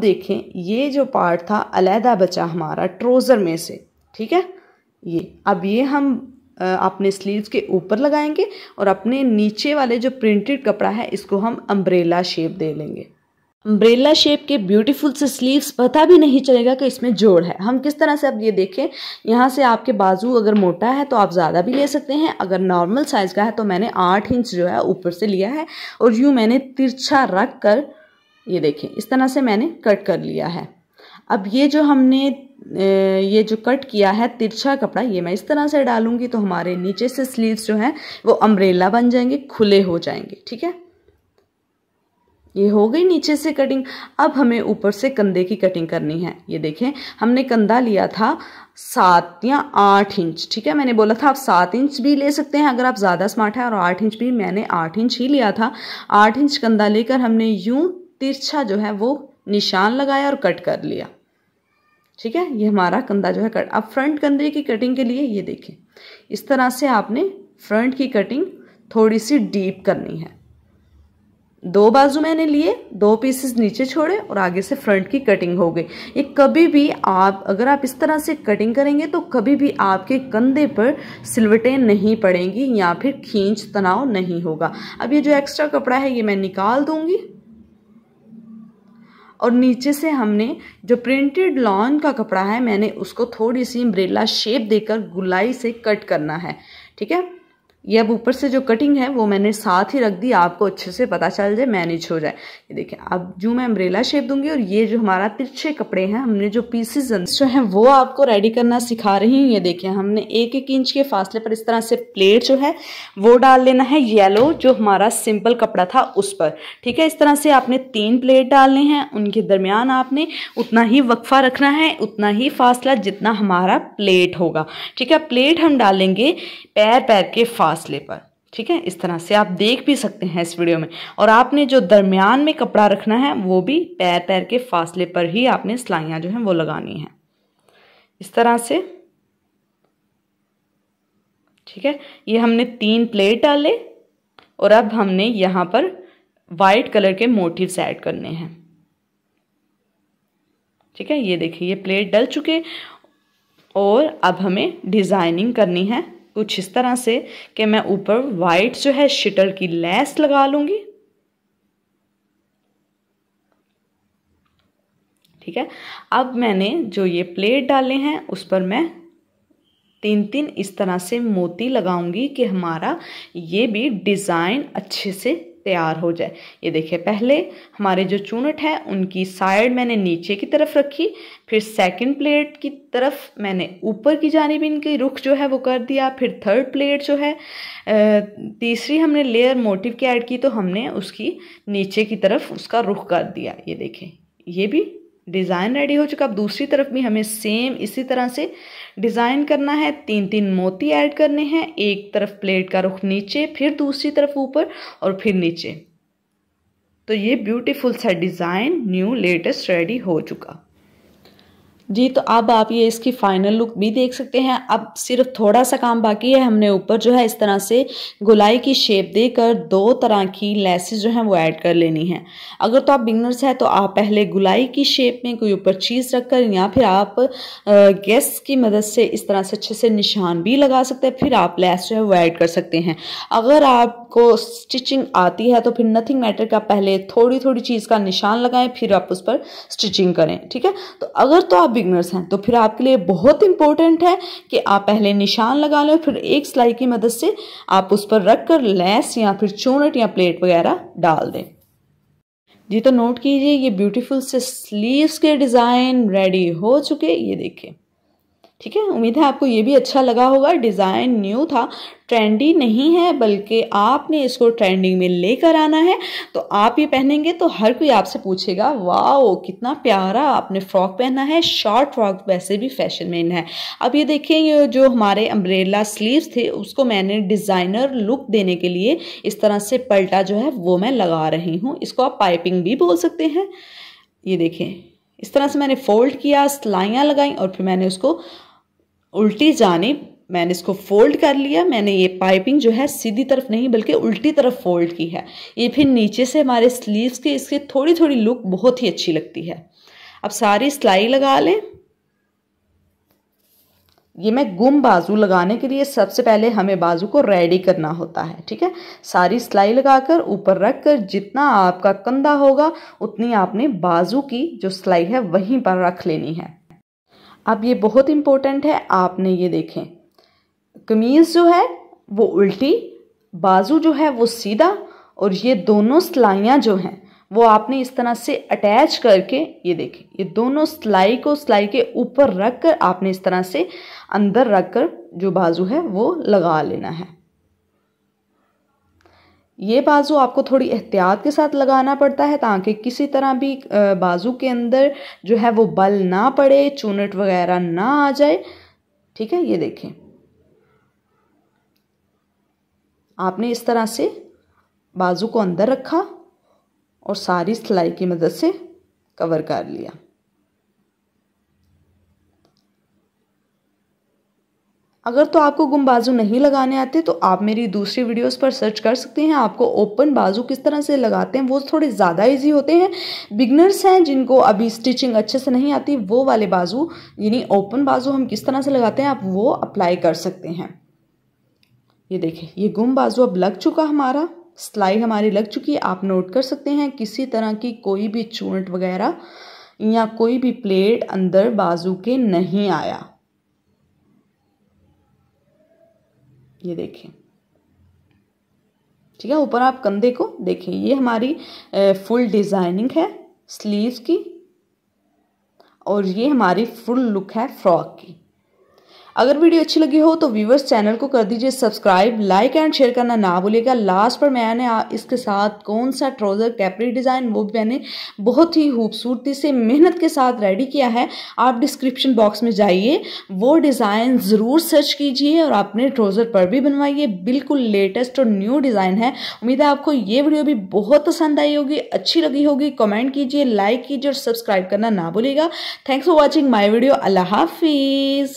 देखें ये जो पार्ट था अलहदा बचा हमारा ट्रोज़र में से ठीक है ये अब ये हम अपने स्लीव के ऊपर लगाएंगे और अपने नीचे वाले जो प्रिंटेड कपड़ा है इसको हम अम्ब्रेला शेप दे लेंगे अम्ब्रेला शेप के ब्यूटीफुल से स्लीव्स पता भी नहीं चलेगा कि इसमें जोड़ है हम किस तरह से अब ये देखें यहाँ से आपके बाजू अगर मोटा है तो आप ज़्यादा भी ले सकते हैं अगर नॉर्मल साइज़ का है तो मैंने आठ इंच जो है ऊपर से लिया है और यूँ मैंने तिरछा रख कर ये देखें इस तरह से मैंने कट कर लिया है अब ये जो हमने ये जो कट किया है तिरछा कपड़ा ये मैं इस तरह से डालूंगी तो हमारे नीचे से स्लीव्स जो हैं वो अम्ब्रेला बन जाएंगे खुले हो जाएंगे ठीक है ये हो गई नीचे से कटिंग अब हमें ऊपर से कंधे की कटिंग करनी है ये देखें हमने कंधा लिया था सात या आठ इंच ठीक है मैंने बोला था आप सात इंच भी ले सकते हैं अगर आप ज़्यादा स्मार्ट हैं और आठ इंच भी मैंने आठ इंच ही लिया था आठ इंच कंधा लेकर हमने यूं तिरछा जो है वो निशान लगाया और कट कर लिया ठीक है ये हमारा कंधा जो है कट अब फ्रंट कंधे की कटिंग के लिए ये देखें इस तरह से आपने फ्रंट की कटिंग थोड़ी सी डीप करनी है दो बाजू मैंने लिए दो पीसेस नीचे छोड़े और आगे से फ्रंट की कटिंग हो गई ये कभी भी आप अगर आप इस तरह से कटिंग करेंगे तो कभी भी आपके कंधे पर सिलवटें नहीं पड़ेंगी या फिर खींच तनाव नहीं होगा अब ये जो एक्स्ट्रा कपड़ा है ये मैं निकाल दूंगी और नीचे से हमने जो प्रिंटेड लॉन का कपड़ा है मैंने उसको थोड़ी सी अम्ब्रेला शेप देकर गुलाई से कट करना है ठीक है ये अब ऊपर से जो कटिंग है वो मैंने साथ ही रख दी आपको अच्छे से पता चल जाए मैनेज हो जाए ये देखिए अब जो मैं अम्ब्रेला शेप दूंगी और ये जो हमारा तिरछे कपड़े हैं हमने जो पीसेज जो हैं वो आपको रेडी करना सिखा रही हूँ ये देखिए हमने एक एक इंच के फासले पर इस तरह से प्लेट जो है वो डाल लेना है येलो जो हमारा सिंपल कपड़ा था उस पर ठीक है इस तरह से आपने तीन प्लेट डालने हैं उनके दरमियान आपने उतना ही वक्फा रखना है उतना ही फासला जितना हमारा प्लेट होगा ठीक है प्लेट हम डालेंगे पैर पैर के फास फासले पर ठीक है इस तरह से आप देख भी सकते हैं इस वीडियो में और आपने जो दरमियान में कपड़ा रखना है वो भी पैर पैर के फासले पर ही आपने सिलाइयाँ जो हैं वो लगानी हैं इस तरह से ठीक है ये हमने तीन प्लेट डाले और अब हमने यहाँ पर वाइट कलर के मोटिव्स ऐड करने हैं ठीक है ये देखिए ये प्लेट डल चुके और अब हमें डिज़ाइनिंग करनी है कुछ इस तरह से कि मैं ऊपर वाइट जो है शिटल की लेस लगा लूंगी ठीक है अब मैंने जो ये प्लेट डाले हैं उस पर मैं तीन तीन इस तरह से मोती लगाऊंगी कि हमारा ये भी डिज़ाइन अच्छे से तैयार हो जाए ये देखिए पहले हमारे जो चूनट है उनकी साइड मैंने नीचे की तरफ रखी फिर सेकंड प्लेट की तरफ मैंने ऊपर की जानी भी इनकी रुख जो है वो कर दिया फिर थर्ड प्लेट जो है तीसरी हमने लेयर मोटिव की ऐड की तो हमने उसकी नीचे की तरफ उसका रुख कर दिया ये देखें ये भी डिज़ाइन रेडी हो चुका अब दूसरी तरफ भी हमें सेम इसी तरह से डिज़ाइन करना है तीन तीन मोती ऐड करने हैं एक तरफ प्लेट का रुख नीचे फिर दूसरी तरफ ऊपर और फिर नीचे तो ये ब्यूटीफुल सा डिज़ाइन न्यू लेटेस्ट रेडी हो चुका जी तो अब आप ये इसकी फाइनल लुक भी देख सकते हैं अब सिर्फ थोड़ा सा काम बाकी है हमने ऊपर जो है इस तरह से गुलाई की शेप देकर दो तरह की लेसेस जो हैं वो ऐड कर लेनी है अगर तो आप बिगनर्स हैं तो आप पहले गुलाई की शेप में कोई ऊपर चीज़ रखकर या फिर आप गैस की मदद से इस तरह से अच्छे से निशान भी लगा सकते हैं फिर आप लेस जो है वो ऐड कर सकते हैं अगर आपको स्टिचिंग आती है तो फिर नथिंग मैटर का पहले थोड़ी थोड़ी चीज़ का निशान लगाएं फिर आप उस पर स्टिचिंग करें ठीक है तो अगर तो आप बिगनर्स हैं तो फिर आपके लिए बहुत इंपॉर्टेंट है कि आप पहले निशान लगा लो फिर एक सिलाई की मदद से आप उस पर रख कर लेस या फिर चोनट या प्लेट वगैरह डाल दें जी तो नोट कीजिए ये ब्यूटीफुल से स्लीव्स के डिज़ाइन रेडी हो चुके ये देखिए ठीक है उम्मीद है आपको ये भी अच्छा लगा होगा डिज़ाइन न्यू था ट्रेंडी नहीं है बल्कि आपने इसको ट्रेंडिंग में लेकर आना है तो आप ये पहनेंगे तो हर कोई आपसे पूछेगा वाओ कितना प्यारा आपने फ्रॉक पहना है शॉर्ट फ्रॉक वैसे भी फैशन में है अब ये देखें ये जो हमारे अम्ब्रेला स्लीव्स थे उसको मैंने डिज़ाइनर लुक देने के लिए इस तरह से पलटा जो है वो मैं लगा रही हूँ इसको आप पाइपिंग भी बोल सकते हैं ये देखें इस तरह से मैंने फोल्ड किया सिलाइयाँ लगाई और फिर मैंने उसको उल्टी जाने मैंने इसको फोल्ड कर लिया मैंने ये पाइपिंग जो है सीधी तरफ नहीं बल्कि उल्टी तरफ फोल्ड की है ये फिर नीचे से हमारे स्लीव्स की इसकी थोड़ी थोड़ी लुक बहुत ही अच्छी लगती है अब सारी सिलाई लगा लें ये मैं गुम बाजू लगाने के लिए सबसे पहले हमें बाजू को रेडी करना होता है ठीक है सारी सिलाई लगाकर ऊपर रख कर जितना आपका कंधा होगा उतनी आपने बाजू की जो सिलाई है वहीं पर रख लेनी है अब ये बहुत इम्पोर्टेंट है आपने ये देखें कमीज़ जो है वो उल्टी बाजू जो है वो सीधा और ये दोनों सिलाइयाँ जो हैं वो आपने इस तरह से अटैच करके ये देखें ये दोनों सिलाई को सिलाई के ऊपर रख कर आपने इस तरह से अंदर रख कर जो बाजू है वो लगा लेना है ये बाज़ू आपको थोड़ी एहतियात के साथ लगाना पड़ता है ताकि किसी तरह भी बाज़ू के अंदर जो है वो बल ना पड़े चूनट वगैरह ना आ जाए ठीक है ये देखें आपने इस तरह से बाज़ू को अंदर रखा और सारी सिलाई की मदद से कवर कर लिया अगर तो आपको गुम बाजू नहीं लगाने आते तो आप मेरी दूसरी वीडियोस पर सर्च कर सकते हैं आपको ओपन बाजू किस तरह से लगाते हैं वो थोड़े ज़्यादा इजी होते हैं बिगनर्स हैं जिनको अभी स्टिचिंग अच्छे से नहीं आती वो वाले बाजू यानी ओपन बाजू हम किस तरह से लगाते हैं आप वो अप्लाई कर सकते हैं ये देखें ये गुम बाजू अब लग चुका हमारा सिलाई हमारी लग चुकी है आप नोट कर सकते हैं किसी तरह की कोई भी चूंट वगैरह या कोई भी प्लेट अंदर बाजू के नहीं आया ये देखें ठीक है ऊपर आप कंधे को देखें ये हमारी फुल डिज़ाइनिंग है स्लीव्स की और ये हमारी फुल लुक है फ्रॉक की अगर वीडियो अच्छी लगी हो तो व्यूवर्स चैनल को कर दीजिए सब्सक्राइब लाइक एंड शेयर करना ना भूलेगा लास्ट पर मैंने इसके साथ कौन सा ट्राउज़र कैपरी डिज़ाइन वो मैंने बहुत ही खूबसूरती से मेहनत के साथ रेडी किया है आप डिस्क्रिप्शन बॉक्स में जाइए वो डिज़ाइन ज़रूर सर्च कीजिए और अपने ट्राउज़र पर भी बनवाइए बिल्कुल लेटेस्ट और न्यू डिज़ाइन है उम्मीद है आपको ये वीडियो भी बहुत पसंद आई होगी अच्छी लगी होगी कमेंट कीजिए लाइक कीजिए और सब्सक्राइब करना ना भूलेगा thanks for watching my video Allah हाफिज़